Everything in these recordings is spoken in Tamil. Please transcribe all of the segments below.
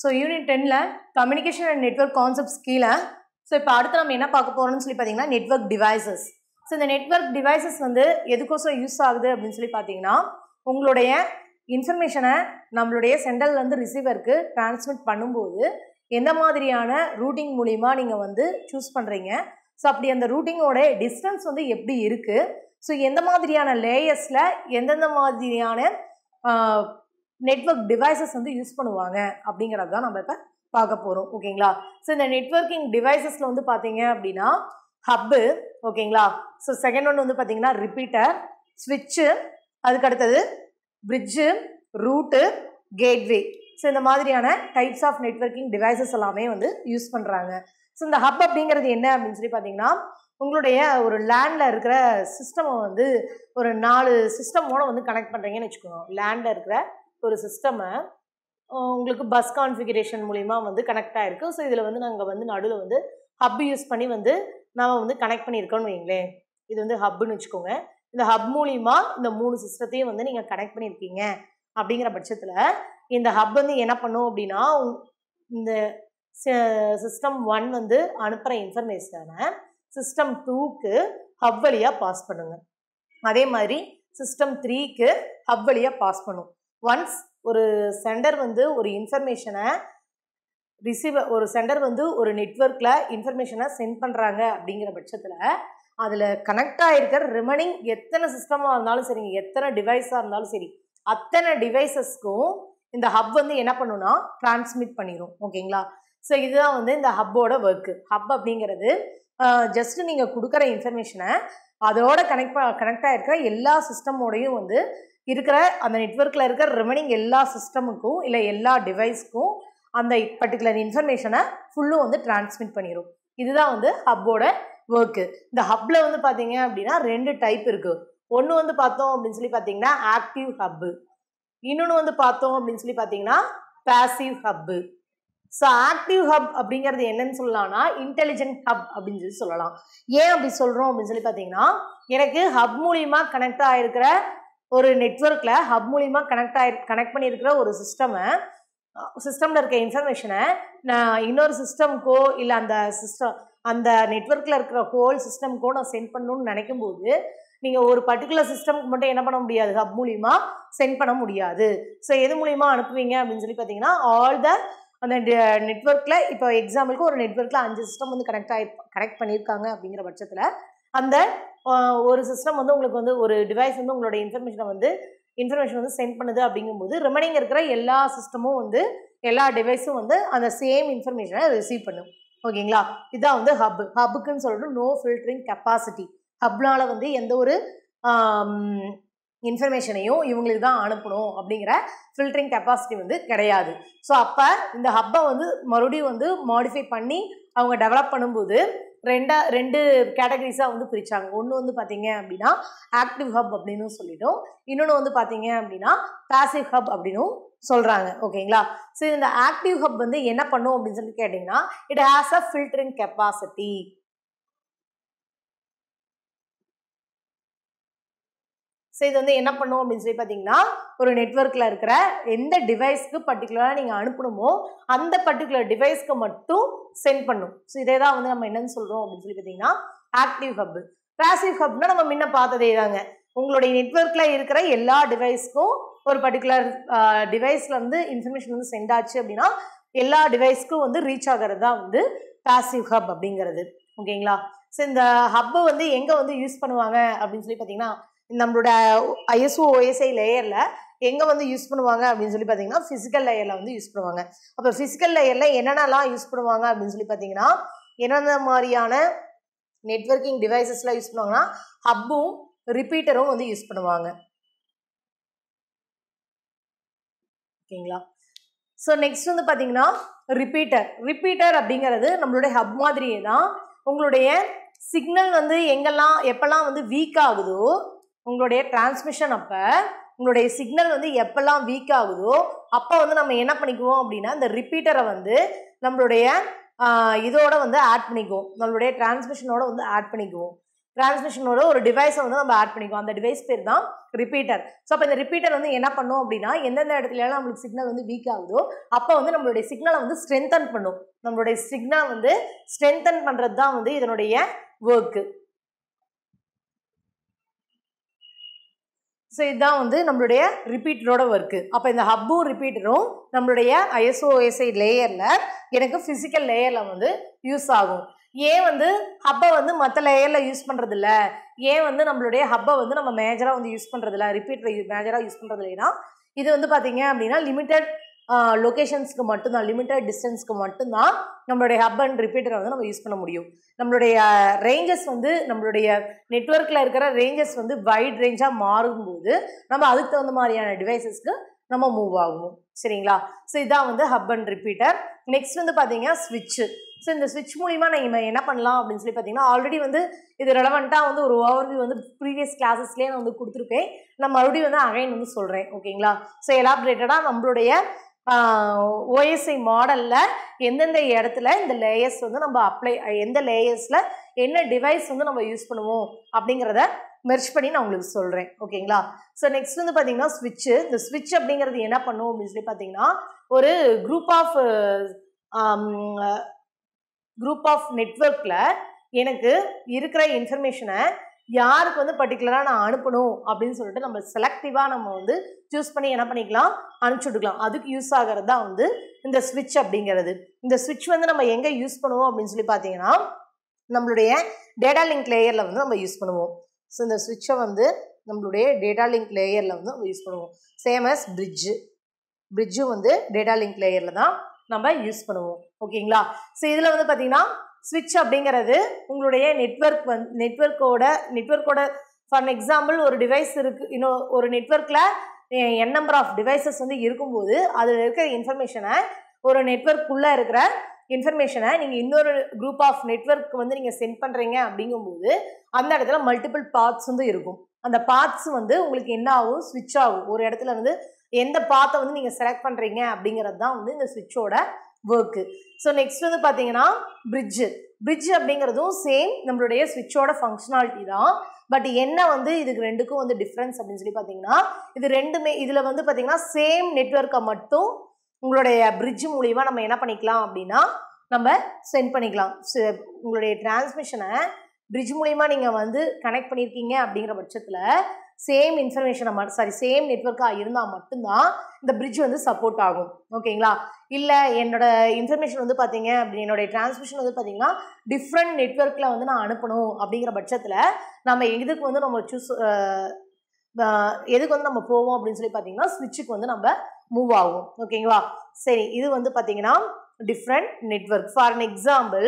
ஸோ யூனிட் டெனில் கம்யூனிகேஷன் அண்ட் நெட்ஒர்க் கான்செப்ட்ஸ் கீழே ஸோ இப்போ அடுத்து நம்ம என்ன பார்க்க போகிறோம்னு சொல்லி பார்த்தீங்கன்னா நெட்ஒர்க் டிவைசஸ் ஸோ இந்த நெட்ஒர்க் டிவைசஸ் வந்து எதுக்கோசம் யூஸ் ஆகுது அப்படின்னு சொல்லி பார்த்தீங்கன்னா உங்களுடைய இன்ஃபர்மேஷனை நம்மளுடைய வந்து ரிசீவருக்கு டிரான்ஸ்மிட் பண்ணும்போது எந்த மாதிரியான ரூட்டிங் மூலிமா நீங்கள் வந்து சூஸ் பண்ணுறீங்க ஸோ அப்படி அந்த ரூட்டிங்கோட டிஸ்டன்ஸ் வந்து எப்படி இருக்குது ஸோ எந்த மாதிரியான லேயர்ஸில் எந்தெந்த மாதிரியான நெட்ஒர்க் டிவைசஸ் வந்து யூஸ் பண்ணுவாங்க அப்படிங்கிறது தான் நம்ம இப்போ பார்க்க போகிறோம் ஓகேங்களா ஸோ இந்த நெட்ஒர்க்கிங் டிவைசஸில் வந்து பார்த்தீங்க அப்படின்னா ஹப்பு ஓகேங்களா ஸோ செகண்ட் ஒன்று வந்து பார்த்தீங்கன்னா ரிப்பீட்டர் ஸ்விட்சு அதுக்கு அடுத்தது பிரிட்ஜு ரூட்டு கேட்வே ஸோ இந்த மாதிரியான டைப்ஸ் ஆஃப் நெட்ஒர்க்கிங் டிவைசஸ் எல்லாமே வந்து யூஸ் பண்ணுறாங்க ஸோ இந்த ஹப் அப்படிங்கிறது என்ன அப்படின்னு சொல்லி பார்த்தீங்கன்னா உங்களுடைய ஒரு லேண்டில் இருக்கிற சிஸ்டமை வந்து ஒரு நாலு சிஸ்டமோடு வந்து கனெக்ட் பண்ணுறீங்கன்னு வச்சுக்கோங்க லேண்டில் இருக்கிற ஒரு சிஸ்டமை உங்களுக்கு பஸ் கான்ஃபிகரேஷன் மூலிமா வந்து கனெக்ட் ஆகிருக்கு ஸோ இதில் வந்து நாங்கள் வந்து நடுவில் வந்து ஹப் யூஸ் பண்ணி வந்து நாம் வந்து கனெக்ட் பண்ணியிருக்கோம்னு வைங்களேன் இது வந்து ஹப்புன்னு வச்சுக்கோங்க இந்த ஹப் மூலிமா இந்த மூணு சிஸ்டத்தையும் வந்து நீங்கள் கனெக்ட் பண்ணியிருக்கீங்க அப்படிங்கிற பட்சத்தில் இந்த ஹப் வந்து என்ன பண்ணும் அப்படின்னா இந்த சிஸ்டம் ஒன் வந்து அனுப்புகிற இன்ஃபர்மேஷனை சிஸ்டம் டூக்கு ஹப் வழியாக பாஸ் பண்ணுங்க அதே மாதிரி சிஸ்டம் த்ரீக்கு ஹப் வழியாக பாஸ் பண்ணும் ஒன்ஸ் ஒரு சென்டர் வந்து ஒரு இன்ஃபர்மேஷனை ரிசீவ் ஒரு சென்டர் வந்து ஒரு நெட்ஒர்க்கில் இன்ஃபர்மேஷனை சென்ட் பண்ணுறாங்க அப்படிங்கிற பட்சத்தில் அதில் கனெக்ட் ஆகிருக்கிற ரிமனிங் எத்தனை சிஸ்டமாக இருந்தாலும் சரிங்க எத்தனை டிவைஸாக இருந்தாலும் சரி அத்தனை டிவைசஸ்க்கும் இந்த ஹப் வந்து என்ன பண்ணுன்னா டிரான்ஸ்மிட் பண்ணிடும் ஓகேங்களா ஸோ இதுதான் வந்து இந்த ஹப்போட ஒர்க்கு ஹப் அப்படிங்கிறது ஜஸ்ட் நீங்கள் கொடுக்குற இன்ஃபர்மேஷனை அதோட கனெக்ட் கனெக்ட் ஆகிருக்கிற எல்லா சிஸ்டமோடையும் வந்து இருக்கிற அந்த நெட்ஒர்க்கில் இருக்கிற ரிமைனிங் எல்லா சிஸ்டமுக்கும் இல்லை எல்லா டிவைஸ்க்கும் அந்த பர்டிகுலர் இன்ஃபர்மேஷனை ஃபுல்லும் வந்து டிரான்ஸ்மிட் பண்ணிடும் இதுதான் வந்து ஹப்போட ஒர்க்கு இந்த ஹப்பில் வந்து பார்த்தீங்க அப்படின்னா ரெண்டு டைப் இருக்குது ஒன்று வந்து பார்த்தோம் அப்படின்னு சொல்லி பார்த்தீங்கன்னா ஆக்டிவ் ஹப்பு இன்னொன்று வந்து பார்த்தோம் அப்படின்னு சொல்லி பார்த்தீங்கன்னா passive hub so active hub அப்படிங்கிறது என்னன்னு சொல்லலாம்னா இன்டெலிஜென்ட் ஹப் அப்படின்னு சொல்லி சொல்லலாம் ஏன் அப்படி சொல்கிறோம் அப்படின்னு சொல்லி பார்த்தீங்கன்னா எனக்கு ஹப் மூலியமாக கனெக்ட் ஆகிருக்கிற ஒரு நெட்ஒர்க்கில் ஹப் மூலிமா கனெக்ட் ஆகி கனெக்ட் பண்ணியிருக்கிற ஒரு சிஸ்டமை சிஸ்டமில் இருக்க இன்ஃபர்மேஷனை நான் இன்னொரு சிஸ்டம்க்கோ இல்லை அந்த சிஸ்டம் அந்த நெட்ஒர்க்கில் இருக்கிற ஹோல் சிஸ்டம்க்கோ நான் சென்ட் பண்ணணும்னு நினைக்கும் போது நீங்கள் ஒரு பர்டிகுலர் சிஸ்டம்க்கு மட்டும் என்ன பண்ண முடியாது ஹப் மூலிமா சென்ட் பண்ண முடியாது ஸோ எது மூலிமா அனுப்புவீங்க அப்படின்னு சொல்லி பார்த்தீங்கன்னா ஆல் த அந்த நெட்ஒர்க்கில் இப்போ எக்ஸாம்பிளுக்கு ஒரு நெட்ஒர்க்கில் அஞ்சு சிஸ்டம் வந்து கனெக்ட் ஆகி கனெக்ட் பண்ணியிருக்காங்க அப்படிங்கிற பட்சத்தில் அந்த ஒரு சிஸ்டம் வந்து உங்களுக்கு வந்து ஒரு டிவைஸ் வந்து உங்களோட இன்ஃபர்மேஷனை வந்து இன்ஃபர்மேஷன் வந்து சென்ட் பண்ணுது அப்படிங்கும்போது ரிமைனிங் இருக்கிற எல்லா சிஸ்டமும் வந்து எல்லா டிவைஸும் வந்து அந்த சேம் இன்ஃபர்மேஷனை ரிசீவ் பண்ணும் ஓகேங்களா இதுதான் வந்து ஹப் ஹப்புக்குன்னு சொல்லிட்டு நோ ஃபில்டரிங் கெப்பாசிட்டி ஹப்னால் வந்து எந்த ஒரு இன்ஃபர்மேஷனையும் இவங்களுக்கு தான் அனுப்பணும் அப்படிங்கிற ஃபில்டரிங் கெப்பாசிட்டி வந்து கிடையாது ஸோ அப்போ இந்த ஹப்பை வந்து மறுபடியும் வந்து மாடிஃபை பண்ணி அவங்க டெவலப் பண்ணும்போது ரெண்டா ரெண்டு கேட்டகரிஸாக வந்து பிரித்தாங்க ஒன்று வந்து பார்த்தீங்க அப்படின்னா ஆக்டிவ் ஹப் அப்படின்னு சொல்லிட்டோம் இன்னொன்று வந்து பார்த்தீங்க அப்படின்னா பேசிவ் ஹப் அப்படின்னும் சொல்கிறாங்க ஓகேங்களா ஸோ இந்த ஆக்டிவ் ஹப் வந்து என்ன பண்ணும் அப்படின்னு சொல்லி கேட்டிங்கன்னா it has a filtering capacity so இது வந்து என்ன பண்ணும் அப்படின்னு சொல்லி பார்த்தீங்கன்னா ஒரு நெட்ஒர்க்கில் இருக்கிற எந்த டிவைஸ்க்கு பர்டிகுலராக நீங்கள் அனுப்பணுமோ அந்த பர்டிகுலர் டிவைஸ்க்கு மட்டும் சென்ட் பண்ணும் ஸோ இதே தான் வந்து நம்ம என்னென்னு சொல்கிறோம் அப்படின்னு சொல்லி பார்த்தீங்கன்னா ஆக்டிவ் ஹப் பேசிவ் ஹப்னா நம்ம முன்ன பார்த்ததே தாங்க உங்களுடைய நெட்ஒர்க்கில் இருக்கிற எல்லா டிவைஸ்க்கும் ஒரு பர்டிகுலர் டிவைஸில் வந்து இன்ஃபர்மேஷன் வந்து சென்ட் ஆச்சு அப்படின்னா எல்லா டிவைஸ்க்கும் வந்து ரீச் ஆகிறது தான் வந்து பேசிவ் ஹப் அப்படிங்கிறது ஓகேங்களா ஸோ இந்த ஹப்பை வந்து எங்கே வந்து யூஸ் பண்ணுவாங்க அப்படின்னு சொல்லி பார்த்தீங்கன்னா நம்மளோட ஐஎஸ்ஓ ஓஎஸ்ஐ லேயரில் எங்கே வந்து யூஸ் பண்ணுவாங்க அப்படின்னு சொல்லி பார்த்தீங்கன்னா ஃபிசிக்கல் லேயரில் வந்து யூஸ் பண்ணுவாங்க அப்போ ஃபிசிக்கல் லேயரில் என்னென்னலாம் யூஸ் பண்ணுவாங்க அப்படின்னு சொல்லி பார்த்தீங்கன்னா என்னென்ன மாதிரியான நெட்ஒர்க்கிங் டிவைசஸ்லாம் யூஸ் பண்ணுவாங்கன்னா ஹப்பும் ரிப்பீட்டரும் வந்து யூஸ் பண்ணுவாங்க ஓகேங்களா ஸோ நெக்ஸ்ட் வந்து பார்த்தீங்கன்னா ரிப்பீட்டர் ரிப்பீட்டர் அப்படிங்கிறது நம்மளுடைய ஹப் மாதிரியே தான் உங்களுடைய சிக்னல் வந்து எங்கெல்லாம் எப்பெல்லாம் வந்து வீக் ஆகுதோ உங்களுடைய டிரான்ஸ்மிஷன் அப்போ உங்களுடைய சிக்னல் வந்து எப்பெல்லாம் வீக் ஆகுதோ அப்போ வந்து நம்ம என்ன பண்ணிக்குவோம் அப்படின்னா இந்த ரிப்பீட்டரை வந்து நம்மளுடைய இதோட வந்து ஆட் பண்ணிக்குவோம் நம்மளுடைய டிரான்ஸ்மிஷனோட வந்து ஆட் பண்ணிக்குவோம் டிரான்ஸ்மிஷனோட ஒரு டிவைஸை வந்து நம்ம ஆட் பண்ணிக்குவோம் அந்த டிவைஸ் பேர் தான் ரிப்பீட்டர் ஸோ அப்போ இந்த ரிப்பீட்டர் வந்து என்ன பண்ணும் அப்படின்னா எந்தெந்த இடத்துலலாம் நம்மளுக்கு சிக்னல் வந்து வீக் ஆகுதோ அப்போ வந்து நம்மளுடைய சிக்னலை வந்து ஸ்ட்ரென்தன் பண்ணும் நம்மளுடைய சிக்னல் வந்து ஸ்ட்ரென்தன் பண்ணுறது தான் வந்து இதனுடைய ஒர்க்கு ஸோ இதுதான் வந்து நம்மளுடைய ரிப்பீட்டரோட ஒர்க்கு அப்போ இந்த ஹப்பும் ரிப்பீட்டரும் நம்மளுடைய ஐஎஸ்ஓஎஸ்ஐ லேயரில் எனக்கு ஃபிசிக்கல் லேயரில் வந்து யூஸ் ஆகும் ஏன் வந்து ஹப்பை வந்து மற்ற லேயரில் யூஸ் பண்ணுறதில்ல ஏன் வந்து நம்மளுடைய ஹப்பை வந்து நம்ம மேஜராக வந்து யூஸ் பண்ணுறதில்ல ரிப்பீட்டரை மேஜராக யூஸ் பண்ணுறது இல்லைன்னா இது வந்து பார்த்தீங்க அப்படின்னா லிமிட்டட் லொக்கேஷன்ஸ்க்கு மட்டும்தான் லிமிட்டட் டிஸ்டன்ஸ்க்கு மட்டும்தான் நம்மளுடைய ஹப் அண்ட் ரிப்பீட்டரை வந்து நம்ம யூஸ் பண்ண முடியும் நம்மளுடைய ரேஞ்சஸ் வந்து நம்மளுடைய நெட்ஒர்க்கில் இருக்கிற ரேஞ்சஸ் வந்து வைட் ரேஞ்சாக மாறும்போது நம்ம அதுக்கு தகுந்த மாதிரியான டிவைசஸ்க்கு நம்ம மூவ் ஆகும் சரிங்களா ஸோ இதான் வந்து ஹப் அண்ட் ரிப்பீட்டர் நெக்ஸ்ட் வந்து பார்த்தீங்கன்னா ஸ்விட்ச்சு ஸோ இந்த ஸ்விட்ச் மூலிமா நீங்கள் என்ன பண்ணலாம் அப்படின்னு சொல்லி பார்த்தீங்கன்னா ஆல்ரெடி வந்து இது ரெலவெண்ட்டாக வந்து ஒரு ஓவர்வியூ வந்து ப்ரீவியஸ் கிளாஸஸ்லேயே நான் வந்து கொடுத்துருப்பேன் நான் மறுபடியும் வந்து அகைன் வந்து சொல்கிறேன் ஓகேங்களா ஸோ எலாபரேட்டடாக நம்மளுடைய ஓஎஸ்ஐ மாடலில் எந்தெந்த இடத்துல இந்த லேயர்ஸ் வந்து நம்ம அப்ளை எந்த லேயர்ஸில் என்ன டிவைஸ் வந்து நம்ம யூஸ் பண்ணுவோம் அப்படிங்கிறத மெர்ச் பண்ணி நான் உங்களுக்கு சொல்கிறேன் ஓகேங்களா ஸோ நெக்ஸ்ட் வந்து பார்த்தீங்கன்னா ஸ்விட்ச்சு இந்த ஸ்விட்ச் அப்படிங்கிறது என்ன பண்ணும் அப்படின்னு சொல்லி பார்த்தீங்கன்னா ஒரு குரூப் ஆஃப் குரூப் ஆஃப் நெட்ஒர்க்கில் எனக்கு இருக்கிற இன்ஃபர்மேஷனை யாருக்கு வந்து பர்டிகுலராக நான் அனுப்பணும் அப்படின்னு சொல்லிட்டு நம்ம செலக்டிவாக நம்ம வந்து சூஸ் பண்ணி என்ன பண்ணிக்கலாம் அனுப்பிச்சுட்டுக்கலாம் அதுக்கு யூஸ் ஆகிறது தான் வந்து இந்த ஸ்விட்ச் அப்படிங்கிறது இந்த ஸ்விட்ச் வந்து நம்ம எங்கே யூஸ் பண்ணுவோம் அப்படின்னு சொல்லி பார்த்தீங்கன்னா நம்மளுடைய டேட்டா லிங்க் லேயரில் வந்து நம்ம யூஸ் பண்ணுவோம் ஸோ இந்த ஸ்விட்சை வந்து நம்மளுடைய டேட்டா லிங்க் லேயரில் வந்து நம்ம யூஸ் பண்ணுவோம் சேம் அஸ் பிரிட்ஜு பிரிட்ஜும் வந்து டேட்டா லிங்க் லேயரில் தான் நம்ம யூஸ் பண்ணுவோம் ஓகேங்களா ஸோ இதில் வந்து பார்த்தீங்கன்னா சுவிட்ச் அப்படிங்கிறது உங்களுடைய நெட்ஒர்க் வந் நெட்ஒர்க்கோட நெட்ஒர்க்கோட ஃபார் எக்ஸாம்பிள் ஒரு டிவைஸ் இருக்குது இன்னொரு ஒரு நெட்ஒர்க்கில் என் நம்பர் ஆஃப் டிவைசஸ் வந்து இருக்கும்போது அதில் இருக்கிற இன்ஃபர்மேஷனை ஒரு நெட்ஒர்க்குள்ளே இருக்கிற இன்ஃபர்மேஷனை நீங்கள் இன்னொரு குரூப் ஆஃப் நெட்ஒர்க் வந்து நீங்கள் சென்ட் பண்ணுறீங்க அப்படிங்கும்போது அந்த இடத்துல மல்டிபிள் பார்ட்ஸ் வந்து இருக்கும் அந்த பார்ட்ஸ் வந்து உங்களுக்கு என்ன ஆகும் ஸ்விட்ச் ஆகும் ஒரு இடத்துல வந்து எந்த பாத்தை வந்து நீங்கள் செலக்ட் பண்ணுறீங்க அப்படிங்கிறது தான் வந்து இந்த சுவிட்சோட ஒர்க்கு ஸோ நெக்ஸ்ட் வந்து பார்த்தீங்கன்னா பிரிட்ஜு பிரிட்ஜ் அப்படிங்கிறதும் சேம் நம்மளுடைய ஸ்விட்சோட ஃபங்க்ஷனாலிட்டி தான் பட் என்ன வந்து இதுக்கு ரெண்டுக்கும் வந்து டிஃப்ரென்ஸ் அப்படின்னு சொல்லி பார்த்தீங்கன்னா இது ரெண்டுமே இதில் வந்து பார்த்தீங்கன்னா சேம் நெட்ஒர்க்கை மட்டும் உங்களுடைய பிரிட்ஜ் மூலிமா நம்ம என்ன பண்ணிக்கலாம் அப்படின்னா நம்ம சென்ட் பண்ணிக்கலாம் உங்களுடைய டிரான்ஸ்மிஷனை பிரிட்ஜ் மூலிமா நீங்கள் வந்து கனெக்ட் பண்ணியிருக்கீங்க அப்படிங்கிற பட்சத்தில் சேம் இன்ஃபர்மேஷனை சாரி சேம் நெட்ஒர்க்காக இருந்தால் மட்டும்தான் இந்த பிரிட்ஜ் வந்து சப்போர்ட் ஆகும் ஓகேங்களா இல்லை என்னோட இன்ஃபர்மேஷன் வந்து பார்த்தீங்க அப்படி என்னுடைய டிரான்ஸ்மிஷன் வந்து பார்த்தீங்கன்னா டிஃப்ரெண்ட் நெட்ஒர்க்கில் வந்து நான் அனுப்பணும் அப்படிங்கிற பட்சத்தில் நம்ம எதுக்கு வந்து நம்ம சூஸ் எதுக்கு வந்து நம்ம போவோம் அப்படின்னு சொல்லி பார்த்தீங்கன்னா ஸ்விட்சுக்கு வந்து நம்ம மூவ் ஆகும் ஓகேங்களா சரி இது வந்து பார்த்தீங்கன்னா different network for an example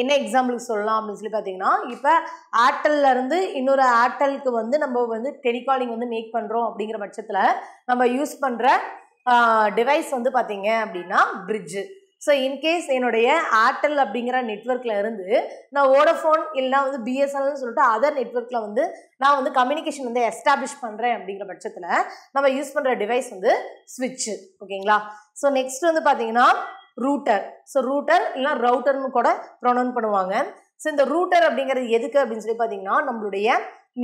என்ன எக்ஸாம்பிளுக்கு சொல்லலாம் அப்படின்னு சொல்லி பார்த்தீங்கன்னா இப்போ இருந்து இன்னொரு ஏர்டெலுக்கு வந்து நம்ம வந்து டெலிகாலிங் வந்து மேக் பண்ணுறோம் அப்படிங்கிற பட்சத்தில் நம்ம யூஸ் பண்ணுற டிவைஸ் வந்து பார்த்தீங்க அப்படின்னா பிரிட்ஜு ஸோ இன்கேஸ் என்னுடைய ஏர்டெல் அப்படிங்கிற நெட்ஒர்க்கில் இருந்து நான் ஓடஃபோன் இல்லைனா வந்து பிஎஸ்என்எல்னு சொல்லிட்டு அதர் நெட்ஒர்க்கில் வந்து நான் வந்து கம்யூனிகேஷன் வந்து எஸ்டாப்ளிஷ் பண்ணுறேன் அப்படிங்கிற பட்சத்தில் நம்ம யூஸ் பண்ணுற டிவைஸ் வந்து ஸ்விட்ச்சு ஓகேங்களா ஸோ நெக்ஸ்ட் வந்து பார்த்தீங்கன்னா ரூட்டர் ஸோ ரூட்டர் இல்லைனா ரவுட்டர்னு கூட ப்ரொனவுன் பண்ணுவாங்க ஸோ இந்த ரூட்டர் அப்படிங்கிறது எதுக்கு அப்படின்னு சொல்லி பார்த்தீங்கன்னா நம்மளுடைய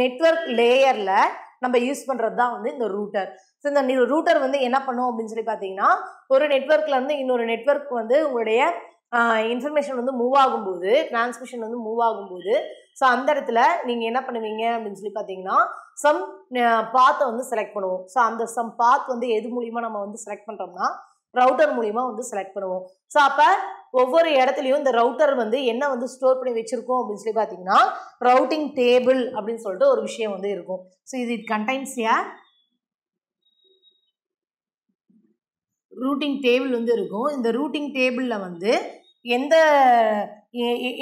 நெட்ஒர்க் லேயரில் நம்ம யூஸ் பண்ணுறது தான் வந்து இந்த ரூட்டர் ஸோ இந்த ரூட்டர் வந்து என்ன பண்ணும் அப்படின்னு சொல்லி பார்த்தீங்கன்னா ஒரு நெட்ஒர்க்லேருந்து இன்னொரு நெட்ஒர்க் வந்து உங்களுடைய இன்ஃபர்மேஷன் வந்து மூவ் ஆகும்போது டிரான்ஸ்மிஷன் வந்து மூவ் ஆகும்போது ஸோ அந்த இடத்துல நீங்கள் என்ன பண்ணுவீங்க அப்படின்னு சொல்லி பார்த்தீங்கன்னா சம் பாத்தை வந்து செலக்ட் பண்ணுவோம் ஸோ அந்த சம் பாத் வந்து எது மூலிமா நம்ம வந்து செலக்ட் பண்ணுறோம்னா ரவுட்டர் மூலிமா வந்து செலக்ட் பண்ணுவோம் ஸோ அப்போ ஒவ்வொரு இடத்துலையும் இந்த ரவுட்டர் வந்து என்ன வந்து ஸ்டோர் பண்ணி வச்சுருக்கோம் அப்படின்னு சொல்லி பார்த்தீங்கன்னா ரவுட்டிங் டேபிள் அப்படின்னு சொல்லிட்டு ஒரு விஷயம் வந்து இருக்கும் ஸோ இது it contains a routing table வந்து இருக்கும் இந்த ரூட்டிங் டேபிளில் வந்து எந்த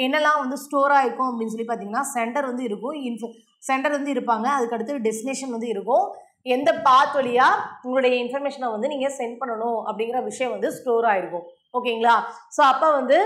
என்னெல்லாம் வந்து ஸ்டோர் ஆகிருக்கும் அப்படின்னு சொல்லி பார்த்தீங்கன்னா சென்டர் வந்து இருக்கும் இன்ஃப சென்டர் வந்து இருப்பாங்க அதுக்கடுத்து டெஸ்டினேஷன் வந்து இருக்கும் எந்த பாத் வழியாக உங்களுடைய இன்ஃபர்மேஷனை வந்து நீங்கள் சென்ட் பண்ணணும் அப்படிங்கிற விஷயம் வந்து ஸ்டோர் ஆகிருக்கும் ஓகேங்களா ஸோ அப்போ வந்து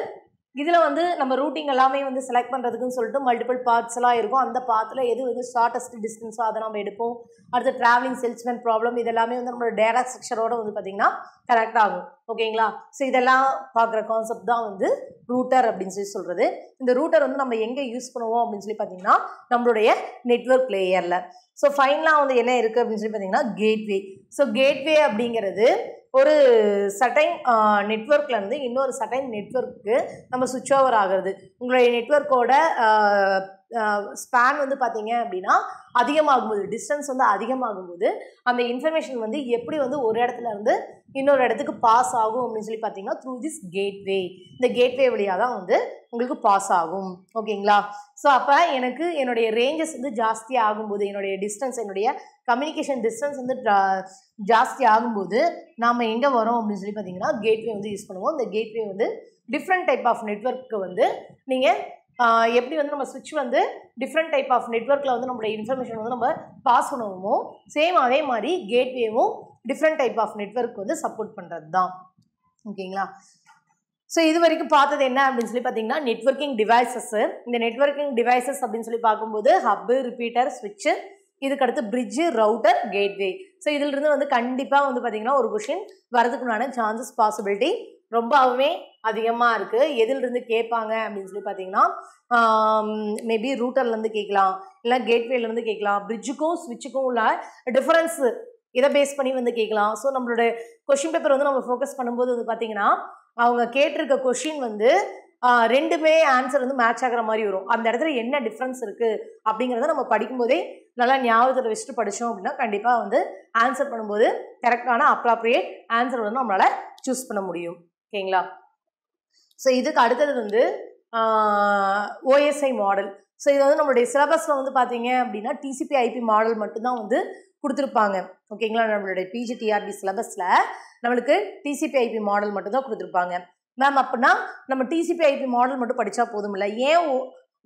இதில் வந்து நம்ம ரூட்டிங் எல்லாமே வந்து செலக்ட் பண்ணுறதுக்குன்னு சொல்லிட்டு மல்டிபிள் பார்ட்ஸ்லாம் இருக்கும் அந்த பார்த்தில் எது வந்து ஷார்ட்டஸ்ட் டிஸ்டன்ஸோ அதை நம்ம எடுப்போம் அடுத்து ட்ராவலிங் சேல்ஸ்மேன் ப்ராப்ளம் இதெல்லாமே வந்து நம்மளோட டேட்டா ஸ்ட்ரக்சரோட வந்து பார்த்திங்கன்னா கரெக்ட் ஆகும் ஓகேங்களா ஸோ இதெல்லாம் பார்க்குற கான்செப்ட் தான் வந்து ரூட்டர் அப்படின்னு சொல்லி சொல்கிறது இந்த ரூட்டர் வந்து நம்ம எங்கே யூஸ் பண்ணுவோம் அப்படின்னு சொல்லி பார்த்திங்கன்னா நம்மளுடைய நெட்ஒர்க் லேயரில் ஸோ ஃபைனலாக வந்து என்ன இருக்குது அப்படின்னு சொல்லி பார்த்திங்கன்னா கேட்வே ஸோ கேட்வே அப்படிங்கிறது ஒரு சட்டைன் நெட்ஒர்க்லேருந்து இன்னொரு சட்டைன் நெட்ஒர்க்கு நம்ம சுவிச் ஓவர் ஆகிறது உங்களுடைய நெட்ஒர்க்கோட ஸ்பேன் வந்து பார்த்தீங்க அப்படின்னா அதிகமாகும்போது டிஸ்டன்ஸ் வந்து அதிகமாகும்போது அந்த இன்ஃபர்மேஷன் வந்து எப்படி வந்து ஒரு இடத்துல இருந்து இன்னொரு இடத்துக்கு பாஸ் ஆகும் அப்படின்னு சொல்லி பார்த்தீங்கன்னா த்ரூ திஸ் கேட்வே இந்த கேட்வே வழியாக தான் வந்து உங்களுக்கு பாஸ் ஆகும் ஓகேங்களா ஸோ அப்போ எனக்கு என்னுடைய ரேஞ்சஸ் வந்து ஜாஸ்தி ஆகும்போது என்னுடைய டிஸ்டன்ஸ் என்னுடைய கம்யூனிகேஷன் டிஸ்டன்ஸ் வந்து ஜாஸ்தி ஆகும்போது நாம் எங்கே வரோம் அப்படின்னு சொல்லி பார்த்தீங்கன்னா கேட்வே வந்து யூஸ் பண்ணுவோம் இந்த கேட்வே வந்து டிஃப்ரெண்ட் டைப் ஆஃப் நெட்ஒர்க்கு வந்து நீங்கள் எப்படி வந்து நம்ம சுவிட்ச் வந்து டிஃப்ரெண்ட் டைப் ஆஃப் நெட்ஒர்க்கில் வந்து நம்மளுடைய இன்ஃபர்மேஷன் வந்து நம்ம பாஸ் பண்ணுவோமோ சேம் அதே மாதிரி கேட்வேவும் டிஃப்ரெண்ட் டைப் ஆஃப் நெட்ஒர்க் வந்து சப்போர்ட் பண்ணுறது தான் ஓகேங்களா ஸோ இது வரைக்கும் பார்த்தது என்ன அப்படின்னு சொல்லி பார்த்தீங்கன்னா நெட்ஒர்க்கிங் டிவைசஸ்ஸு இந்த நெட்ஒர்க்கிங் டிவைசஸ் அப்படின்னு சொல்லி பார்க்கும்போது ஹப்பு ரிப்பீட்டர் ஸ்விட்சு இதுக்கடுத்து பிரிட்ஜு ரவுட்டர் கேட்வே ஸோ இதிலிருந்து வந்து கண்டிப்பாக வந்து பார்த்திங்கன்னா ஒரு கொஷின் வரதுக்குண்டான சான்சஸ் பாசிபிலிட்டி ரொம்பவுமே அதிகமாக இருக்குது எதிலிருந்து கேட்பாங்க அப்படின்னு சொல்லி பார்த்தீங்கன்னா மேபி ரூட்டர்லேருந்து கேட்கலாம் இல்லை கேட்வேலேருந்து கேட்கலாம் பிரிட்ஜுக்கும் ஸ்விட்சுக்கும் உள்ள டிஃப்ரென்ஸு இதை பேஸ் பண்ணி வந்து கேட்கலாம் ஸோ நம்மளோட கொஷின் பேப்பர் வந்து நம்ம ஃபோக்கஸ் பண்ணும்போது வந்து பார்த்தீங்கன்னா அவங்க கேட்டிருக்க கொஷின் வந்து ரெண்டுமே ஆன்சர் வந்து மேட்ச் ஆகிற மாதிரி வரும் அந்த இடத்துல என்ன டிஃப்ரென்ஸ் இருக்குது அப்படிங்கிறத நம்ம படிக்கும்போதே நல்லா ஞாபகத்தில் வச்சுட்டு படித்தோம் அப்படின்னா கண்டிப்பாக வந்து ஆன்சர் பண்ணும்போது கரெக்டான அப்ராப்ரியேட் ஆன்சர் வந்து நம்மளால் சூஸ் பண்ண முடியும் ஓகேங்களா ஸோ இதுக்கு அடுத்தது வந்து ஓஎஸ்ஐ மாடல் ஸோ இது வந்து நம்மளுடைய சிலபஸில் வந்து பார்த்தீங்க அப்படின்னா டிசிபி ஐபி மாடல் மட்டும்தான் வந்து கொடுத்துருப்பாங்க ஓகேங்களா நம்மளுடைய பிஜிடிஆர்பி சிலபஸில் நம்மளுக்கு டிசிபிஐபி மாடல் மட்டும்தான் கொடுத்துருப்பாங்க மேம் அப்படின்னா நம்ம டிசிபிஐபி மாடல் மட்டும் படித்தா போதும் இல்லை ஏன்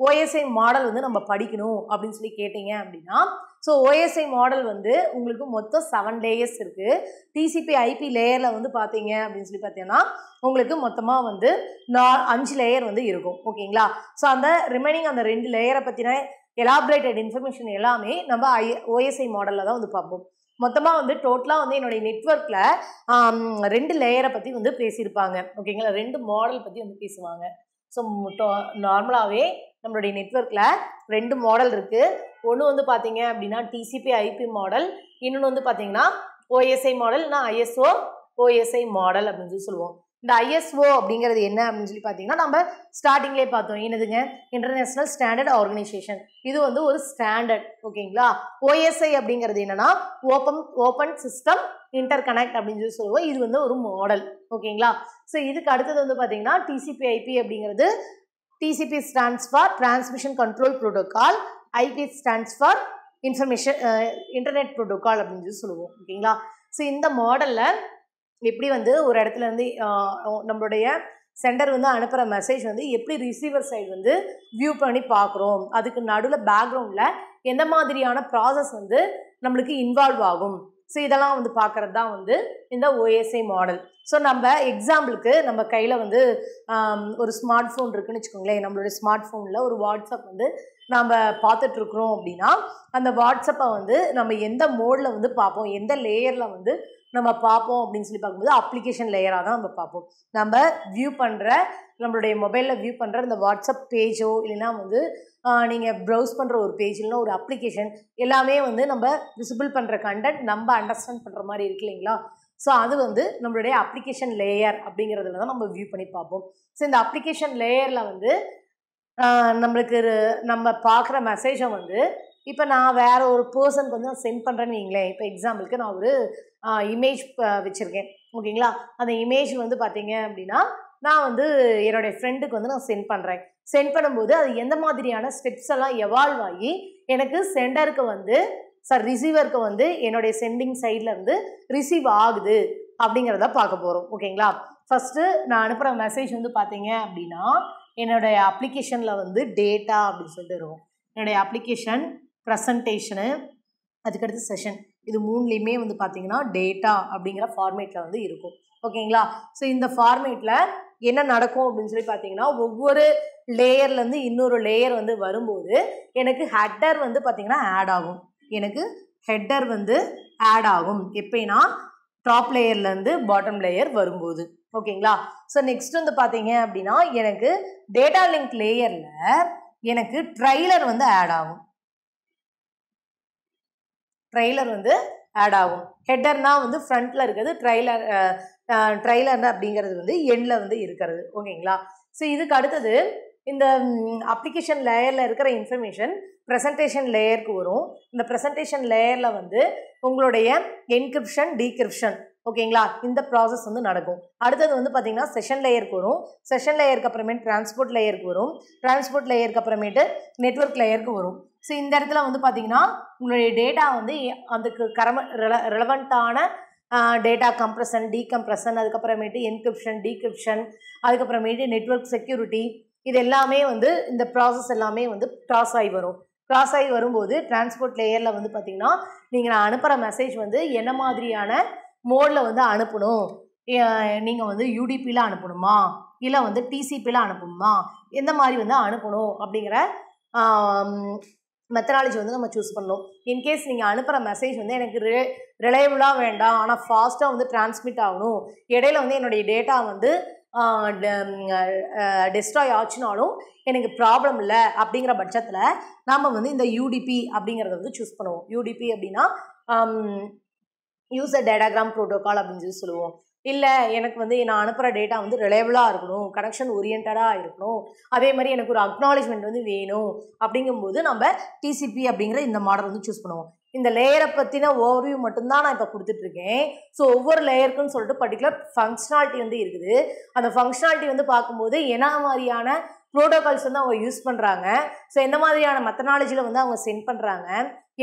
ஓஎஸ்ஐ மாடல் வந்து நம்ம படிக்கணும் அப்படின்னு சொல்லி கேட்டீங்க அப்படின்னா ஸோ ஓஎஸ்ஐ மாடல் வந்து உங்களுக்கு மொத்தம் செவன் லேயர்ஸ் இருக்குது டிசிபி ஐபி லேயரில் வந்து பார்த்தீங்க அப்படின்னு சொல்லி பார்த்தீங்கன்னா உங்களுக்கு மொத்தமாக வந்து நா அஞ்சு லேயர் வந்து இருக்கும் ஓகேங்களா ஸோ அந்த ரிமைனிங் அந்த ரெண்டு லேயரை பற்றின எலாபரேட்டட் இன்ஃபர்மேஷன் எல்லாமே நம்ம ஐ ஓஎஸ்ஐ மாடலில் தான் வந்து பார்ப்போம் மொத்தமாக வந்து டோட்டலாக வந்து என்னுடைய நெட்ஒர்க்கில் ரெண்டு லேயரை பற்றி வந்து பேசியிருப்பாங்க ஓகேங்களா ரெண்டு மாடல் பற்றி வந்து பேசுவாங்க ஸோ நார்மலாகவே நம்மளுடைய நெட்ஒர்க்கில் ரெண்டு மாடல் இருக்குது ஒன்று வந்து பார்த்தீங்க அப்படின்னா டிசிபி ஐபி மாடல் இன்னொன்று வந்து பார்த்தீங்கன்னா ஓஎஸ்ஐ மாடல் நான் ஐஎஸ்ஓ ஓஎஸ்ஐ மாடல் அப்படின்னு சொல்லி சொல்லுவோம் இந்த ஐஎஸ்ஓ அப்படிங்கிறது என்ன அப்படின்னு சொல்லி பார்த்தீங்கன்னா நம்ம ஸ்டார்டிங்லேயே பார்த்தோம் என்னதுங்க இன்டர்நேஷ்னல் ஸ்டாண்டர்ட் ஆர்கனைசேஷன் இது வந்து ஒரு ஸ்டாண்டர்ட் ஓகேங்களா ஓஎஸ்ஐ அப்படிங்கிறது என்னன்னா open open system interconnect அப்படின்னு சொல்லி சொல்லுவோம் இது வந்து ஒரு மாடல் ஓகேங்களா ஸோ இதுக்கு அடுத்தது வந்து பார்த்தீங்கன்னா டிசிபி ஐபி அப்படிங்கிறது TCP stands for transmission control protocol IP stands for information internet protocol அப்படின்னு சொல்லி சொல்லுவோம் ஓகேங்களா ஸோ இந்த மாடலில் எப்படி வந்து ஒரு இடத்துல இருந்து நம்மளுடைய சென்டர் வந்து அனுப்புகிற மெசேஜ் வந்து எப்படி ரிசீவர் சைடு வந்து வியூ பண்ணி பார்க்குறோம் அதுக்கு நடுவில் பேக்ரவுண்டில் எந்த மாதிரியான ப்ராசஸ் வந்து நம்மளுக்கு இன்வால்வ் ஆகும் ஸோ இதெல்லாம் வந்து பார்க்குறது தான் வந்து இந்த ஓஎஸ்ஐ மாடல் ஸோ நம்ம எக்ஸாம்பிளுக்கு நம்ம கையில் வந்து ஒரு ஸ்மார்ட் ஃபோன் இருக்குன்னு வச்சுக்கோங்களேன் நம்மளுடைய ஸ்மார்ட் ஃபோனில் ஒரு வாட்ஸ்அப் வந்து நம்ம பார்த்துட்ருக்குறோம் அப்படின்னா அந்த வாட்ஸ்அப்பை வந்து நம்ம எந்த மோடில் வந்து பார்ப்போம் எந்த லேயரில் வந்து நம்ம பார்ப்போம் அப்படின்னு சொல்லி பார்க்கும்போது அப்ளிகேஷன் லேயராக தான் நம்ம பார்ப்போம் நம்ம வியூ பண்ணுற நம்மளுடைய மொபைலில் வியூ பண்ணுற இந்த வாட்ஸ்அப் பேஜோ இல்லைன்னா வந்து நீங்கள் ப்ரௌஸ் பண்ணுற ஒரு பேஜ் இல்லைனா ஒரு அப்ளிகேஷன் எல்லாமே வந்து நம்ம விசிபிள் பண்ணுற கண்டென்ட் நம்ம அண்டர்ஸ்டாண்ட் பண்ணுற மாதிரி இருக்கு இல்லைங்களா ஸோ அது வந்து நம்மளுடைய அப்ளிகேஷன் லேயர் அப்படிங்கிறதுல தான் நம்ம வியூ பண்ணி பார்ப்போம் ஸோ இந்த அப்ளிகேஷன் லேயரில் வந்து நம்மளுக்கு நம்ம பார்க்குற மெசேஜை வந்து இப்போ நான் வேறு ஒரு பர்சனுக்கு வந்து நான் சென்ட் பண்ணுறேன்னு வைங்களேன் இப்போ எக்ஸாம்பிளுக்கு நான் ஒரு இமேஜ் வச்சுருக்கேன் ஓகேங்களா அந்த இமேஜ் வந்து பார்த்தீங்க அப்படின்னா நான் வந்து என்னுடைய ஃப்ரெண்டுக்கு வந்து நான் சென்ட் பண்ணுறேன் சென்ட் பண்ணும்போது அது எந்த மாதிரியான ஸ்டெப்ஸ் எல்லாம் எவால்வ் ஆகி எனக்கு சென்டருக்கு வந்து சார் ரிசீவருக்கு வந்து என்னுடைய சென்டிங் சைடில் வந்து ரிசீவ் ஆகுது அப்படிங்கிறத பார்க்க போகிறோம் ஓகேங்களா ஃபஸ்ட்டு நான் அனுப்புகிற மெசேஜ் வந்து பார்த்தீங்க அப்படின்னா என்னுடைய அப்ளிகேஷனில் வந்து டேட்டா அப்படின்னு சொல்லிட்டு இருக்கும் என்னுடைய அப்ளிகேஷன் ப்ரெசன்டேஷனு அதுக்கடுத்து செஷன் இது மூணுலேயுமே வந்து பார்த்தீங்கன்னா டேட்டா அப்படிங்கிற ஃபார்மேட்டில் வந்து இருக்கும் ஓகேங்களா ஸோ இந்த ஃபார்மேட்டில் என்ன நடக்கும் அப்படின்னு சொல்லி பார்த்தீங்கன்னா ஒவ்வொரு லேயர்லேருந்து இன்னொரு லேயர் வந்து வரும்போது எனக்கு ஹெட்டர் வந்து பார்த்தீங்கன்னா ஆட் ஆகும் எனக்கு ஹெட்டர் வந்து ஆட் ஆகும் எப்படின்னா டாப் லேயர்லேருந்து பாட்டம் லேயர் வரும்போது ஓகேங்களா ஸோ நெக்ஸ்ட் வந்து பார்த்தீங்க அப்படின்னா எனக்கு டேட்டா லிங்க் லேயரில் எனக்கு ட்ரைலர் வந்து ஆட் ஆகும் ட்ரெய்லர் வந்து ஆட் ஆகும் ஹெட்டர்னால் வந்து ஃப்ரண்ட்டில் இருக்கிறது ட்ரைலர் ட்ரைலர் அப்படிங்கிறது வந்து எண்டில் வந்து இருக்கிறது ஓகேங்களா ஸோ இதுக்கு அடுத்தது இந்த அப்ளிகேஷன் லேயரில் இருக்கிற இன்ஃபர்மேஷன் ப்ரெசன்டேஷன் லேயருக்கு வரும் இந்த ப்ரெசன்டேஷன் லேயரில் வந்து உங்களுடைய என்கிரிப்ஷன் டீக்ரிப்ஷன் ஓகேங்களா இந்த ப்ராசஸ் வந்து நடக்கும் அடுத்தது வந்து பார்த்தீங்கன்னா செஷன் லேயருக்கு வரும் செஷன் லேயருக்கு அப்புறமேட்டு டிரான்ஸ்போர்ட் லேயருக்கு வரும் டிரான்ஸ்போர்ட் லேயருக்கு அப்புறமேட்டு நெட்ஒர்க் லேயருக்கு வரும் ஸோ இந்த இடத்துல வந்து பார்த்தீங்கன்னா உங்களுடைய டேட்டா வந்து அதுக்கு கரம ரெல ரெலவெண்ட்டான டேட்டா கம்ப்ரெஷன் டீகம்ப்ரெஷன் அதுக்கப்புறமேட்டு என்கிரிப்ஷன் டீகிரிப்ஷன் அதுக்கப்புறமேட்டு நெட்ஒர்க் செக்யூரிட்டி இது எல்லாமே வந்து இந்த ப்ராசஸ் எல்லாமே வந்து க்ராஸ் ஆகி வரும் க்ராஸ் ஆகி வரும்போது டிரான்ஸ்போர்ட் லேயரில் வந்து பார்த்திங்கன்னா நீங்கள் நான் அனுப்புகிற மெசேஜ் வந்து என்ன மாதிரியான மோடில் வந்து அனுப்பணும் நீங்கள் வந்து யூடிபியில் அனுப்பணுமா இல்லை வந்து டிசிபியில் அனுப்பணுமா எந்த மாதிரி வந்து அனுப்பணும் அப்படிங்கிற மெத்தனாலஜி வந்து நம்ம சூஸ் பண்ணணும் இன்கேஸ் நீங்கள் அனுப்புகிற மெசேஜ் வந்து எனக்கு ரி ரிலையபுளாக வேண்டாம் ஆனால் ஃபாஸ்ட்டாக வந்து டிரான்ஸ்மிட் ஆகணும் இடையில வந்து என்னுடைய டேட்டா வந்து டிஸ்ட்ராய் ஆச்சுனாலும் எனக்கு ப்ராப்ளம் இல்லை அப்படிங்கிற பட்சத்தில் நாம் வந்து இந்த யூடிபி அப்படிங்கிறத வந்து சூஸ் பண்ணுவோம் யூடிபி அப்படின்னா யூஸ் அ டேடாகிராம் ப்ரோட்டோகால் அப்படின்னு சொல்லி சொல்லுவோம் இல்லை எனக்கு வந்து நான் அனுப்புகிற டேட்டா வந்து ரிலையபிளாக இருக்கணும் கனெக்ஷன் ஓரியன்டாக இருக்கணும் அதே மாதிரி எனக்கு ஒரு அக்னாலேஜ்மெண்ட் வந்து வேணும் அப்படிங்கும்போது நம்ம டிசிபி அப்படிங்கிற இந்த மாடல் வந்து சூஸ் பண்ணுவோம் இந்த லேயரை பற்றின ஓவர்வியூ மட்டும்தான் நான் இப்போ கொடுத்துட்ருக்கேன் ஸோ ஒவ்வொரு லேயருக்குன்னு சொல்லிட்டு பர்டிகுலர் ஃபங்க்ஷனாலிட்டி வந்து இருக்குது அந்த ஃபங்க்ஷனாலிட்டி வந்து பார்க்கும்போது என்ன மாதிரியான ப்ரோட்டோகால்ஸ் வந்து அவங்க யூஸ் பண்ணுறாங்க ஸோ எந்த மாதிரியான மெத்தனாலஜியில் வந்து அவங்க சென்ட் பண்ணுறாங்க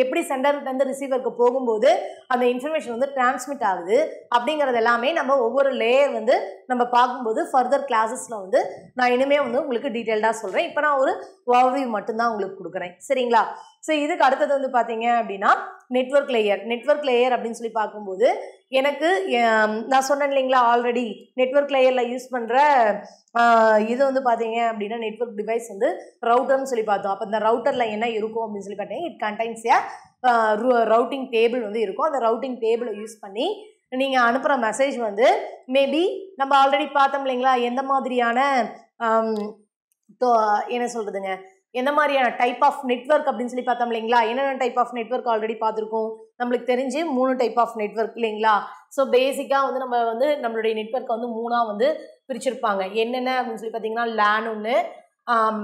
எப்படி சென்டர்லேருந்து ரிசீவருக்கு போகும்போது அந்த இன்ஃபர்மேஷன் வந்து டிரான்ஸ்மிட் ஆகுது அப்படிங்கிறது எல்லாமே நம்ம ஒவ்வொரு லேயர் வந்து நம்ம பார்க்கும்போது ஃபர்தர் கிளாஸஸில் வந்து நான் இனிமேல் வந்து உங்களுக்கு டீட்டெயில்டாக சொல்கிறேன் இப்போ நான் ஒரு ஓவர்வியூ மட்டும்தான் உங்களுக்கு கொடுக்குறேன் சரிங்களா ஸோ இதுக்கு அடுத்தது வந்து பார்த்தீங்க அப்படின்னா நெட்ஒர்க் லேயர் நெட்ஒர்க் லேயர் அப்படின்னு சொல்லி பார்க்கும்போது எனக்கு நான் சொன்னேன் இல்லைங்களா ஆல்ரெடி நெட்ஒர்க் லேயரில் யூஸ் பண்ணுற இது வந்து பார்த்தீங்க அப்படின்னா நெட்ஒர்க் டிவைஸ் வந்து ரவுட்டர்னு சொல்லி பார்த்தோம் அப்போ இந்த ரவுட்டரில் என்ன இருக்கும் அப்படின்னு சொல்லி பார்த்தீங்கன்னா it contains a routing table வந்து இருக்கும் அந்த ரவுட்டிங் டேபிளை யூஸ் பண்ணி நீங்கள் அனுப்புகிற மெசேஜ் வந்து மேபி நம்ம ஆல்ரெடி பார்த்தோம் இல்லைங்களா எந்த மாதிரியான என்ன சொல்கிறதுங்க எந்த மாதிரியான டைப் ஆஃப் நெட்ஒர்க் அப்படின்னு சொல்லி பார்த்தோம் இல்லைங்களா என்னென்ன டைப் ஆஃப் நெட்ஒர்க் ஆல்ரெடி பார்த்துருக்கோம் நம்மளுக்கு தெரிஞ்சு மூணு டைப் ஆஃப் நெட்ஒர்க் இல்லைங்களா ஸோ பேசிக்காக வந்து நம்ம வந்து நம்மளுடைய நெட்ஒர்க்கை வந்து மூணாக வந்து பிரிச்சிருப்பாங்க என்னென்ன அப்படின்னு சொல்லி பார்த்தீங்கன்னா லேன் ஒன்று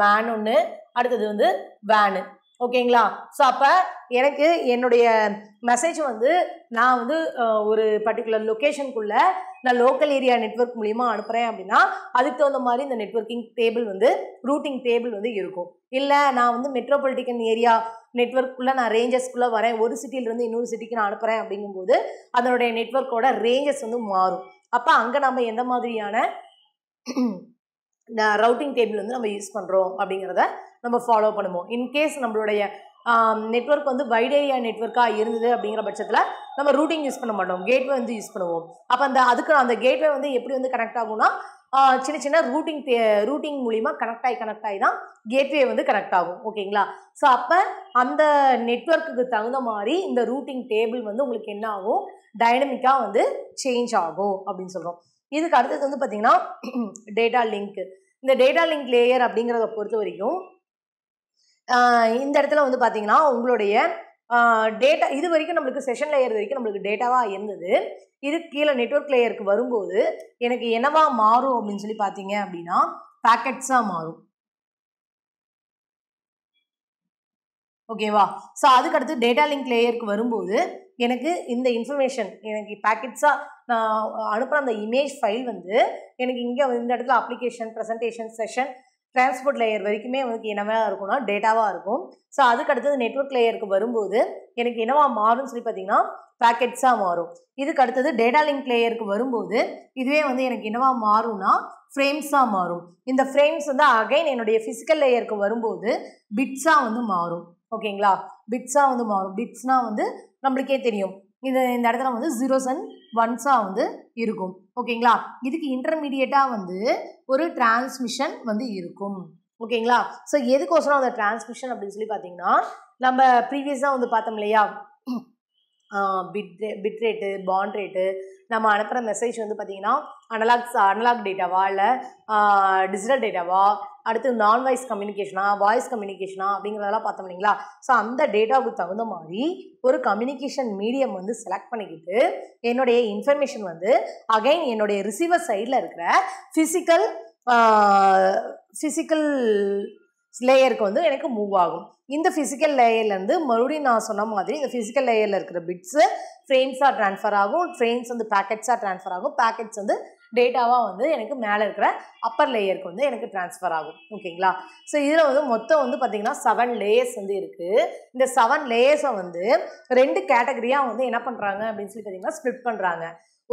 மேன் ஒன்று அடுத்தது வந்து வேனு ஓகேங்களா ஸோ அப்போ எனக்கு என்னுடைய மெசேஜ் வந்து நான் வந்து ஒரு பர்டிகுலர் லொக்கேஷனுக்குள்ளே நான் லோக்கல் ஏரியா நெட்ஒர்க் மூலிமா அனுப்புகிறேன் அப்படின்னா அதுக்கு தகுந்த மாதிரி இந்த நெட்ஒர்க்கிங் டேபிள் வந்து ரூட்டிங் டேபிள் வந்து இருக்கும் இல்லை நான் வந்து மெட்ரோபாலிட்டிகன் ஏரியா நெட்ஒர்க்குள்ளே நான் ரேஞ்சஸ்க்குள்ளே வரேன் ஒரு சிட்டியிலேருந்து இன்னொரு சிட்டிக்கு நான் அனுப்புகிறேன் அப்படிங்கும்போது அதனுடைய நெட்ஒர்க்கோட ரேஞ்சஸ் வந்து மாறும் அப்போ அங்கே நம்ம எந்த மாதிரியான ரவுட்டிங் டேபிள் வந்து நம்ம யூஸ் பண்ணுறோம் அப்படிங்கிறத நம்ம ஃபாலோ பண்ணுவோம் இன்கேஸ் நம்மளுடைய நெட்ஒர்க் வந்து வைட் ஏரியா நெட்ஒர்க்காக இருந்தது அப்படிங்கிற பட்சத்தில் நம்ம ரூட்டிங் யூஸ் பண்ண மாட்டோம் கேட்வே வந்து யூஸ் பண்ணுவோம் அப்போ அந்த அதுக்கு அந்த கேட்வே வந்து எப்படி வந்து கனெக்ட் ஆகும்னா சின்ன சின்ன ரூட்டிங் ரூட்டிங் மூலிமா கனெக்ட் ஆகி கனெக்ட் ஆகி தான் கேட்வே வந்து கனெக்ட் ஆகும் ஓகேங்களா ஸோ அப்போ அந்த நெட்ஒர்க்குக்கு தகுந்த மாதிரி இந்த ரூட்டிங் டேபிள் வந்து உங்களுக்கு என்ன ஆகும் டைனமிக்காக வந்து சேஞ்ச் ஆகும் அப்படின்னு சொல்கிறோம் இதுக்கு அடுத்தது வந்து பார்த்திங்கன்னா டேட்டா லிங்க்கு இந்த டேட்டா லிங்க் லேயர் அப்படிங்கிறத பொறுத்த வரைக்கும் இந்த இடத்துல வந்து பார்த்தீங்கன்னா உங்களுடைய டேட்டா இது வரைக்கும் நம்மளுக்கு செஷன் லேயர் வரைக்கும் நம்மளுக்கு டேட்டாவாக இருந்தது இது கீழே நெட்ஒர்க் லேயருக்கு வரும்போது எனக்கு என்னவா மாறும் அப்படின்னு சொல்லி பார்த்தீங்க அப்படின்னா பேக்கெட்ஸாக மாறும் ஓகேவா ஸோ அதுக்கடுத்து டேட்டா லிங்க் லேயருக்கு வரும்போது எனக்கு இந்த இன்ஃபர்மேஷன் எனக்கு பேக்கெட்ஸாக நான் அனுப்புகிற அந்த இமேஜ் ஃபைல் வந்து எனக்கு இங்கே இந்த இடத்துல application presentation session transport layer வரைக்குமே எனக்கு என்னவாக இருக்கும்னா டேட்டாவாக இருக்கும் ஸோ அதுக்கடுத்து நெட்ஒர்க் லேயருக்கு வரும்போது எனக்கு என்னவா மாறும்னு சொல்லி பார்த்தீங்கன்னா பேக்கெட்ஸாக மாறும் இதுக்கு அடுத்தது டேட்டா லிங்க் லேயருக்கு வரும்போது இதுவே வந்து எனக்கு என்னவா மாறும்னா ஃப்ரேம்ஸாக மாறும் இந்த ஃப்ரேம்ஸ் வந்து அகைன் என்னுடைய ஃபிசிக்கல் லேயருக்கு வரும்போது பிட்ஸாக வந்து மாறும் ஓகேங்களா பிட்ஸாக வந்து மாறும் பிட்ஸ்னால் வந்து நம்மளுக்கே தெரியும் இது இந்த இடத்துல வந்து ஜீரோஸ் அண்ட் ஒன்ஸாக வந்து இருக்கும் ஓகேங்களா இதுக்கு இன்டர்மீடியட்டாக வந்து ஒரு டிரான்ஸ்மிஷன் வந்து இருக்கும் ஓகேங்களா ஸோ எதுக்கோசரம் அந்த டிரான்ஸ்மிஷன் அப்படின்னு சொல்லி பார்த்தீங்கன்னா நம்ம ப்ரீவியஸாக வந்து பார்த்தோம் இல்லையா bit bit rate band rate நம்ம அனுப்புகிற மெசேஜ் வந்து பார்த்திங்கன்னா அனலாக் அனலாக் டேட்டாவா இல்லை டிஜிட்டல் டேட்டாவா அடுத்து நான் வாய்ஸ் கம்யூனிகேஷனா வாய்ஸ் கம்யூனிகேஷனா அப்படிங்கிறதெல்லாம் பார்த்தோம் இல்லைங்களா ஸோ அந்த டேட்டாவுக்கு தகுந்த மாதிரி ஒரு கம்யூனிகேஷன் மீடியம் வந்து செலக்ட் பண்ணிக்கிட்டு என்னுடைய இன்ஃபர்மேஷன் வந்து அகைன் என்னுடைய ரிசீவர் சைடில் இருக்கிற ஃபிசிக்கல் ஃபிசிக்கல் லேயருக்கு வந்து எனக்கு மூவ் ஆகும் இந்த ஃபிசிக்கல் லேயர்லேருந்து மறுபடியும் நான் சொன்ன மாதிரி இந்த ஃபிசிக்கல் லேயரில் இருக்கிற பிட்ஸு ஃப்ரேம்ஸாக ட்ரான்ஸ்ஃபர் ஆகும் ஃப்ரேம்ஸ் வந்து பேக்கெட்ஸாக ட்ரான்ஸ்ஃபர் ஆகும் பேக்கெட்ஸ் வந்து டேட்டாவாக வந்து எனக்கு மேலே இருக்கிற அப்பர் லேயருக்கு வந்து எனக்கு ட்ரான்ஸ்ஃபர் ஆகும் ஓகேங்களா ஸோ இதில் வந்து மொத்தம் வந்து பார்த்திங்கன்னா செவன் லேயர்ஸ் வந்து இருக்குது இந்த செவன் லேயர்ஸை வந்து ரெண்டு கேட்டகரியாக வந்து என்ன பண்ணுறாங்க அப்படின்னு சொல்லி பார்த்திங்கன்னா ஸ்ப்ளிட் பண்ணுறாங்க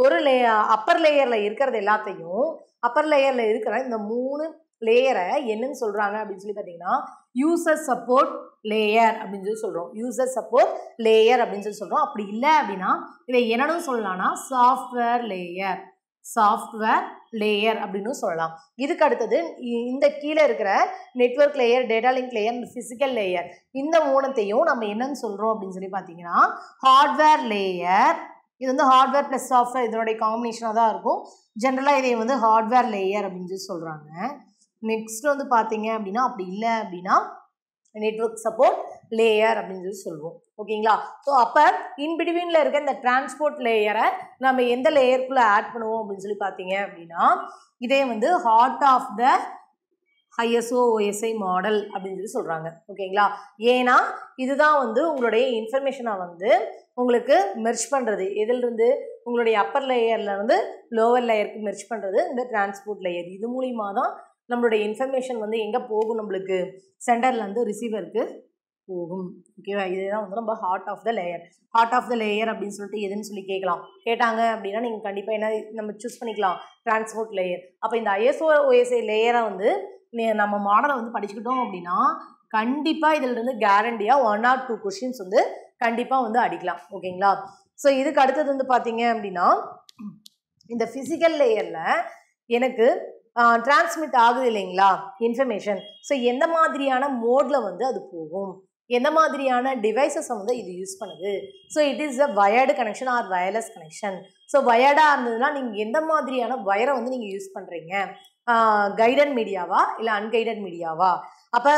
ஒரு லே அப்பர் லேயரில் இருக்கிறது எல்லாத்தையும் அப்பர் லேயரில் இருக்கிற இந்த மூணு லேயரை என்னன்னு சொல்கிறாங்க அப்படின்னு சொல்லி பார்த்தீங்கன்னா யூசர் சப்போர்ட் லேயர் அப்படின்னு சொல்லி சொல்கிறோம் யூசர் சப்போர்ட் லேயர் அப்படின்னு சொல்லி சொல்கிறோம் அப்படி இல்லை அப்படின்னா இதை என்னன்னு சொல்லலாம்னா சாஃப்ட்வேர் லேயர் சாஃப்ட்வேர் லேயர் அப்படின்னு சொல்லலாம் இதுக்கு அடுத்தது இந்த கீழே இருக்கிற network layer data link layer physical layer இந்த மூணத்தையும் நம்ம என்னன்னு சொல்கிறோம் அப்படின்னு சொல்லி பார்த்தீங்கன்னா ஹார்ட்வேர் லேயர் இது வந்து ஹார்ட்வேர் ப்ளஸ் சாஃப்ட்வேர் இதனுடைய காம்பினேஷனாக தான் இருக்கும் ஜென்ரலாக இதை வந்து ஹார்ட்வேர் லேயர் அப்படின்னு சொல்லி சொல்கிறாங்க நெக்ஸ்ட் வந்து பார்த்தீங்க அப்படின்னா அப்படி இல்லை அப்படின்னா நெட்ஒர்க் சப்போர்ட் லேயர் அப்படின்னு சொல்லி சொல்லுவோம் ஓகேங்களா ஸோ அப்போ இன்பிட்வீனில் இருக்க இந்த டிரான்ஸ்போர்ட் லேயரை நம்ம எந்த லேயருக்குள்ளே ஆட் பண்ணுவோம் அப்படின்னு சொல்லி பார்த்தீங்க அப்படின்னா இதே வந்து heart of the ISO OSI model அப்படின்னு சொல்லி சொல்கிறாங்க ஓகேங்களா ஏன்னா இதுதான் வந்து உங்களுடைய இன்ஃபர்மேஷனை வந்து உங்களுக்கு மெர்ச் பண்ணுறது எதிலிருந்து உங்களுடைய அப்பர் லேயரில் வந்து லோவர் லேயருக்கு மெர்ச் பண்ணுறது இந்த டிரான்ஸ்போர்ட் லேயர் இது மூலிமா தான் நம்மளுடைய இன்ஃபர்மேஷன் வந்து எங்கே போகும் நம்மளுக்கு சென்டர்லேருந்து ரிசீவருக்கு போகும் ஓகேவா இதுதான் வந்து நம்ம heart of the layer heart of the layer அப்படின்னு சொல்லிட்டு எதுன்னு சொல்லி கேட்கலாம் கேட்டாங்க அப்படின்னா நீங்கள் கண்டிப்பாக என்ன நம்ம சூஸ் பண்ணிக்கலாம் டிரான்ஸ்போர்ட் லேயர் அப்போ இந்த ஐஎஸ்ஓ ஓஎஸ்ஐ லேயரை வந்து நம்ம மாடலை வந்து படிச்சுக்கிட்டோம் அப்படின்னா கண்டிப்பாக இதிலிருந்து கேரண்டியாக ஒன் ஆர் டூ கொஷின்ஸ் வந்து கண்டிப்பாக வந்து அடிக்கலாம் ஓகேங்களா ஸோ இதுக்கு அடுத்தது வந்து பார்த்தீங்க அப்படின்னா இந்த ஃபிசிக்கல் லேயரில் எனக்கு டிரான்ஸ்மிட் ஆகுது இல்லைங்களா இன்ஃபர்மேஷன் ஸோ எந்த மாதிரியான மோடில் வந்து அது போகும் எந்த மாதிரியான டிவைசஸை வந்து இது யூஸ் பண்ணுது so it is a wired connection or wireless connection so வயர்டாக இருந்ததுன்னா நீங்கள் எந்த மாதிரியான வயரை வந்து நீங்கள் யூஸ் பண்ணுறீங்க கைடட் மீடியாவா இல்லை அன்கைடட் மீடியாவா அப்போ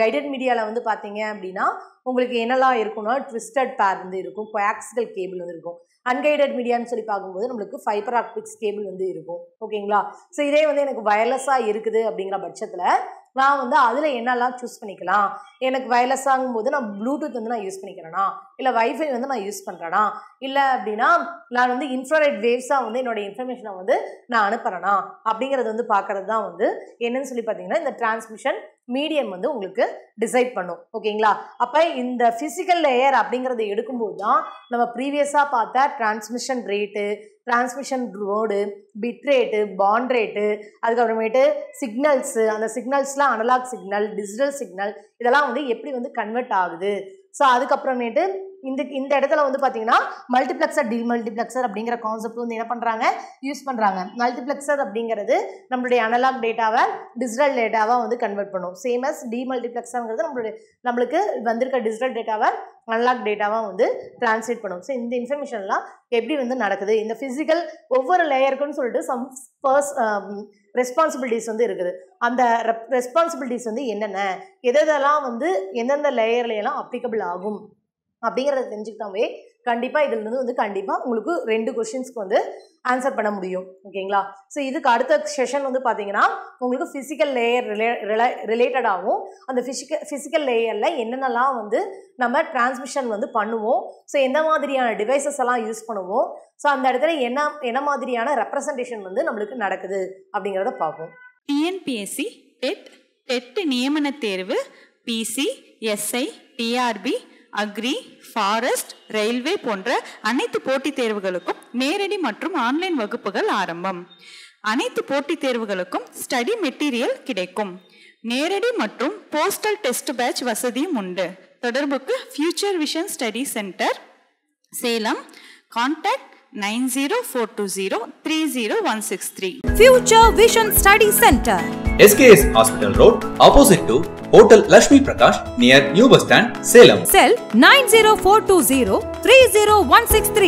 கைடட் மீடியாவில் வந்து பார்த்தீங்க அப்படின்னா உங்களுக்கு என்னெல்லாம் இருக்கும்னா ட்விஸ்டட் பேர் வந்து இருக்கும் குவாக்ஸிகல் கேபிள் வந்து இருக்கும் அன்கைடட் மீடியான்னு சொல்லி பார்க்கும்போது நம்மளுக்கு ஃபைபர் ஆப்டிக்ஸ் கேபிள் வந்து இருக்கும் ஓகேங்களா ஸோ இதே வந்து எனக்கு வயர்லெஸ்ஸாக இருக்குது அப்படிங்கிற பட்சத்தில் நான் வந்து அதில் என்னெல்லாம் சூஸ் பண்ணிக்கலாம் எனக்கு வயர்லெஸ் ஆகும்போது நான் ப்ளூடூத் வந்து நான் யூஸ் பண்ணிக்கிறேனா இல்லை வைஃபை வந்து நான் யூஸ் பண்ணுறேனா இல்லை அப்படின்னா நான் வந்து இன்ஃப்ராரெட் வேவ்ஸாக வந்து என்னோடய இன்ஃபர்மேஷனை வந்து நான் அனுப்புகிறேனா அப்படிங்கிறது வந்து பார்க்குறது தான் வந்து என்னன்னு சொல்லி பார்த்தீங்கன்னா இந்த டிரான்ஸ்மிஷன் மீடியம் வந்து உங்களுக்கு டிசைட் பண்ணும் ஓகேங்களா அப்போ இந்த ஃபிசிக்கல் லேயர் அப்படிங்கிறத எடுக்கும்போது தான் நம்ம ப்ரீவியஸாக பார்த்த transmission rate transmission road bitrate band rate அதுக்கப்புறமேட்டு சிக்னல்ஸு அந்த சிக்னல்ஸ்லாம் அனலாக் சிக்னல் டிஜிட்டல் சிக்னல் இதெல்லாம் வந்து எப்படி வந்து கன்வெர்ட் ஆகுது ஸோ அதுக்கப்புறமேட்டு இந்த இந்த இடத்துல வந்து பார்த்தீங்கன்னா மல்டிப்ளெக்ஸர் டி மல்டிப்ளெக்ஸர் அப்படிங்கிற கான்செப்ட் வந்து என்ன பண்ணுறாங்க யூஸ் பண்ணுறாங்க மல்டிப்ளெக்ஸர் அப்படிங்கிறது நம்மளுடைய அனலாக் டேட்டாவை டிஜிட்டல் டேட்டாவாக வந்து கன்வெர்ட் பண்ணும் சேம் அஸ் டிமல்டிப்ளெக்ஸருங்கிறது நம்மளுடைய நம்மளுக்கு வந்திருக்க டிஜிட்டல் டேட்டாவை அனலாக் டேட்டாவாக வந்து டிரான்ஸ்லேட் பண்ணும் ஸோ இந்த இன்ஃபர்மேஷன்லாம் எப்படி வந்து நடக்குது இந்த ஃபிசிக்கல் ஒவ்வொரு லேயருக்குன்னு சொல்லிட்டு சம் பர்ஸ் ரெஸ்பான்சிபிலிட்டிஸ் வந்து இருக்குது அந்த ரெஸ்பான்சிபிலிட்டிஸ் வந்து என்னென்ன எதெல்லாம் வந்து எந்தெந்த லேயர்லையெல்லாம் அப்ளிகபிள் ஆகும் அப்படிங்கிறத தெரிஞ்சுக்கிட்டாவே கண்டிப்பாக இதில் இருந்து வந்து கண்டிப்பாக உங்களுக்கு ரெண்டு கொஷின்ஸ்க்கு வந்து ஆன்சர் பண்ண முடியும் ஓகேங்களா ஸோ இதுக்கு அடுத்த செஷன் வந்து பார்த்தீங்கன்னா உங்களுக்கு ஃபிசிக்கல் லேயர் ரிலே ரிலே ரிலேட்டடாகவும் அந்த ஃபிசிக்கல் ஃபிசிக்கல் லேயரில் என்னென்னலாம் வந்து நம்ம டிரான்ஸ்மிஷன் வந்து பண்ணுவோம் ஸோ எந்த மாதிரியான டிவைசஸ் எல்லாம் யூஸ் பண்ணுவோம் ஸோ அந்த இடத்துல என்ன என்ன மாதிரியான ரெப்ரசன்டேஷன் வந்து நம்மளுக்கு நடக்குது அப்படிங்கிறத பார்ப்போம் டிஎன்பிஎஸ்சி டெட் டெட் நியமன தேர்வு PC SI TRB agri forest railway போன்ற அனைத்து போட்டித் தேர்வுகளுக்கும் நேரடி மற்றும் ஆன்லைன் வகுப்புகள் ஆரம்பம் அனைத்து போட்டித் தேர்வுகளுக்கும் ஸ்டடி மெட்டீரியல் கிடைக்கும் நேரடி மற்றும் போஸ்டல் டெஸ்ட் பேட்ச் வசதியும் உண்டு தொடர்புக்கு future vision study centre Salem contact Nine zero four two zero three zero one six three. Future Vision Study Center. SKS Hospital Road, opposite to Hotel Lashmi Prakash, near New Bus Stand, Salem. Cell 90420 30163.